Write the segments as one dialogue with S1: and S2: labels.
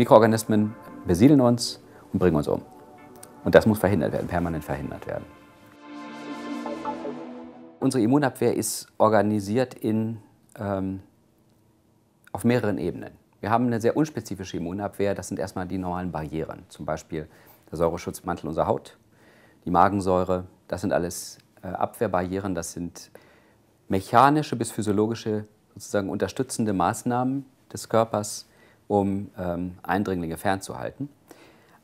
S1: Mikroorganismen besiedeln uns und bringen uns um. Und das muss verhindert werden, permanent verhindert werden. Unsere Immunabwehr ist organisiert in, ähm, auf mehreren Ebenen. Wir haben eine sehr unspezifische Immunabwehr. Das sind erstmal die normalen Barrieren, zum Beispiel der Säureschutzmantel unserer Haut, die Magensäure. Das sind alles äh, Abwehrbarrieren. Das sind mechanische bis physiologische sozusagen unterstützende Maßnahmen des Körpers, um ähm, Eindringlinge fernzuhalten.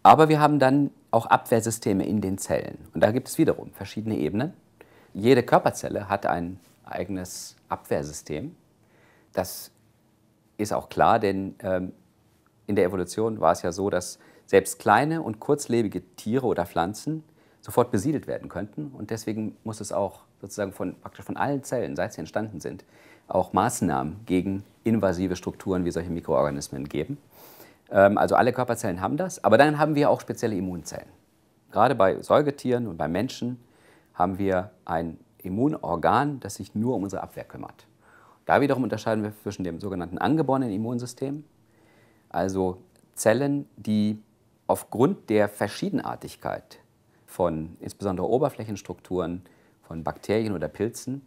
S1: Aber wir haben dann auch Abwehrsysteme in den Zellen. Und da gibt es wiederum verschiedene Ebenen. Jede Körperzelle hat ein eigenes Abwehrsystem. Das ist auch klar, denn ähm, in der Evolution war es ja so, dass selbst kleine und kurzlebige Tiere oder Pflanzen sofort besiedelt werden könnten. Und deswegen muss es auch sozusagen von, praktisch von allen Zellen, seit sie entstanden sind, auch Maßnahmen gegen invasive Strukturen wie solche Mikroorganismen geben. Ähm, also alle Körperzellen haben das, aber dann haben wir auch spezielle Immunzellen. Gerade bei Säugetieren und bei Menschen haben wir ein Immunorgan, das sich nur um unsere Abwehr kümmert. Da wiederum unterscheiden wir zwischen dem sogenannten angeborenen Immunsystem, also Zellen, die aufgrund der Verschiedenartigkeit von insbesondere Oberflächenstrukturen von Bakterien oder Pilzen,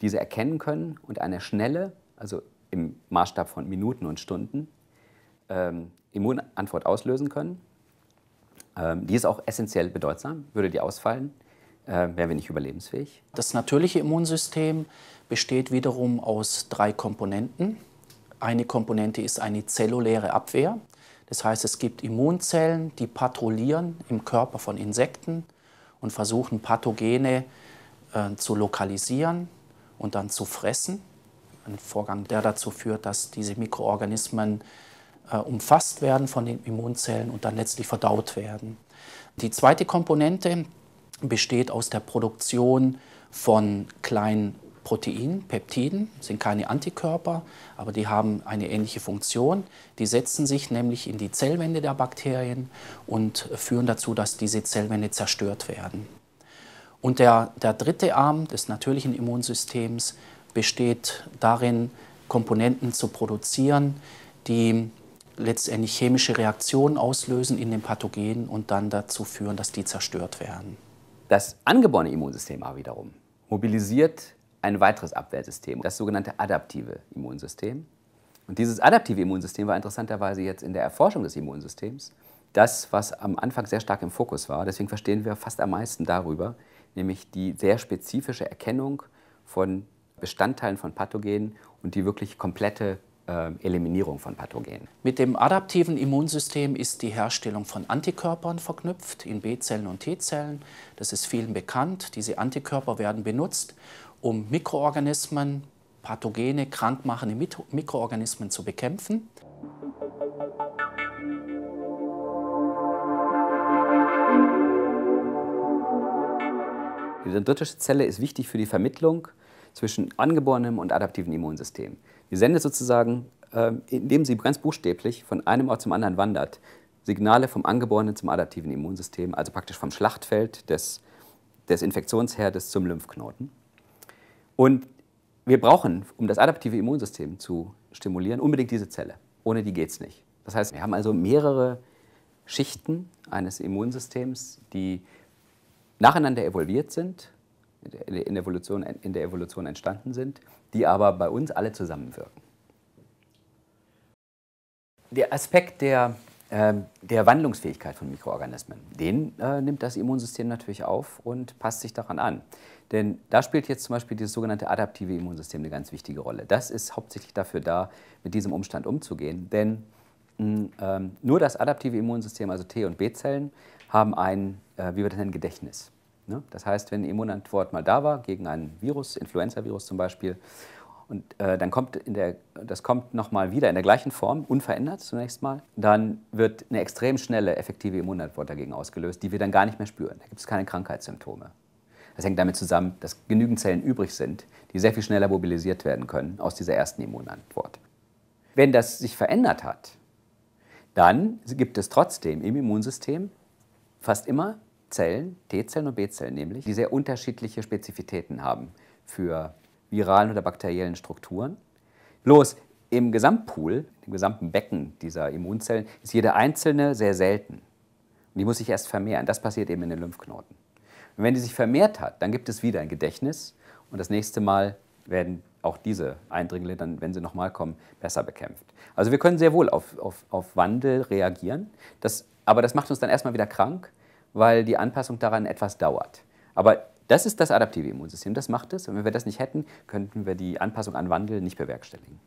S1: diese erkennen können und eine schnelle, also im Maßstab von Minuten und Stunden, ähm, Immunantwort auslösen können. Ähm, die ist auch essentiell bedeutsam.
S2: Würde die ausfallen, äh, wären wir nicht überlebensfähig. Das natürliche Immunsystem besteht wiederum aus drei Komponenten. Eine Komponente ist eine zelluläre Abwehr. Das heißt, es gibt Immunzellen, die patrouillieren im Körper von Insekten und versuchen Pathogene äh, zu lokalisieren und dann zu fressen. Ein Vorgang, der dazu führt, dass diese Mikroorganismen äh, umfasst werden von den Immunzellen und dann letztlich verdaut werden. Die zweite Komponente besteht aus der Produktion von kleinen Protein, Peptiden, sind keine Antikörper, aber die haben eine ähnliche Funktion. Die setzen sich nämlich in die Zellwände der Bakterien und führen dazu, dass diese Zellwände zerstört werden. Und der, der dritte Arm des natürlichen Immunsystems besteht darin, Komponenten zu produzieren, die letztendlich chemische Reaktionen auslösen in den Pathogenen und dann dazu führen, dass die zerstört werden. Das angeborene Immunsystem aber wiederum mobilisiert ein weiteres
S1: Abwehrsystem, das sogenannte adaptive Immunsystem. Und dieses adaptive Immunsystem war interessanterweise jetzt in der Erforschung des Immunsystems das, was am Anfang sehr stark im Fokus war. Deswegen verstehen wir fast am meisten darüber, nämlich die sehr spezifische Erkennung von Bestandteilen
S2: von Pathogenen
S1: und die wirklich komplette äh, Eliminierung von Pathogenen.
S2: Mit dem adaptiven Immunsystem ist die Herstellung von Antikörpern verknüpft in B-Zellen und T-Zellen. Das ist vielen bekannt. Diese Antikörper werden benutzt, um Mikroorganismen, pathogene, krankmachende Mikroorganismen zu bekämpfen.
S1: Die dendritische Zelle ist wichtig für die Vermittlung zwischen angeborenem und adaptivem Immunsystem. Die sendet sozusagen, äh, indem sie ganz buchstäblich von einem Ort zum anderen wandert, Signale vom angeborenen zum adaptiven Immunsystem, also praktisch vom Schlachtfeld des, des Infektionsherdes zum Lymphknoten. Und wir brauchen, um das adaptive Immunsystem zu stimulieren, unbedingt diese Zelle. Ohne die geht es nicht. Das heißt, wir haben also mehrere Schichten eines Immunsystems, die nacheinander evolviert sind in, Evolution, in der Evolution entstanden sind, die aber bei uns alle zusammenwirken. Der Aspekt der, äh, der Wandlungsfähigkeit von Mikroorganismen, den äh, nimmt das Immunsystem natürlich auf und passt sich daran an. Denn da spielt jetzt zum Beispiel dieses sogenannte adaptive Immunsystem eine ganz wichtige Rolle. Das ist hauptsächlich dafür da, mit diesem Umstand umzugehen. Denn mh, hm, äh, nur das adaptive Immunsystem, also T- und B-Zellen, haben ein, äh, wie wir das nennen, Gedächtnis. Ne? Das heißt, wenn eine Immunantwort mal da war gegen ein Virus, Influenza-Virus zum Beispiel, und äh, dann kommt in der, das kommt nochmal wieder in der gleichen Form, unverändert zunächst mal, dann wird eine extrem schnelle, effektive Immunantwort dagegen ausgelöst, die wir dann gar nicht mehr spüren. Da gibt es keine Krankheitssymptome. Das hängt damit zusammen, dass genügend Zellen übrig sind, die sehr viel schneller mobilisiert werden können aus dieser ersten Immunantwort. Wenn das sich verändert hat, dann gibt es trotzdem im Immunsystem fast immer Zellen, T-Zellen und B-Zellen nämlich, die sehr unterschiedliche Spezifitäten haben für viralen oder bakteriellen Strukturen. Bloß im Gesamtpool, im gesamten Becken dieser Immunzellen, ist jede einzelne sehr selten. Und die muss sich erst vermehren. Das passiert eben in den Lymphknoten. Und wenn die sich vermehrt hat, dann gibt es wieder ein Gedächtnis. Und das nächste Mal werden auch diese Eindringlinge dann, wenn sie nochmal kommen, besser bekämpft. Also wir können sehr wohl auf, auf, auf Wandel reagieren. Das, aber das macht uns dann erstmal wieder krank weil die Anpassung daran etwas dauert. Aber das ist das adaptive Immunsystem, das macht es. Und wenn wir das nicht hätten, könnten wir die Anpassung an Wandel nicht bewerkstelligen.